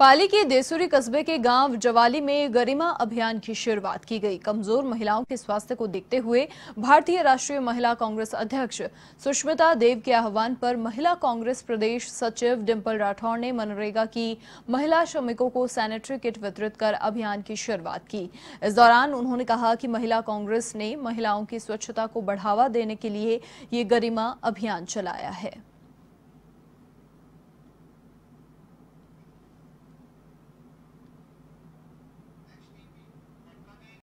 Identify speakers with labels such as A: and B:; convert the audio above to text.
A: पाली के देसूरी कस्बे के गांव जवाली में गरिमा अभियान की शुरुआत की गई कमजोर महिलाओं के स्वास्थ्य को देखते हुए भारतीय राष्ट्रीय महिला कांग्रेस अध्यक्ष सुष्मिता देव के आह्वान पर महिला कांग्रेस प्रदेश सचिव डिम्पल राठौर ने मनरेगा की महिला श्रमिकों को सैनिटरी किट वितरित कर अभियान की शुरुआत की इस दौरान उन्होंने कहा कि महिला कांग्रेस ने महिलाओं की स्वच्छता को बढ़ावा देने के लिए ये गरिमा अभियान चलाया है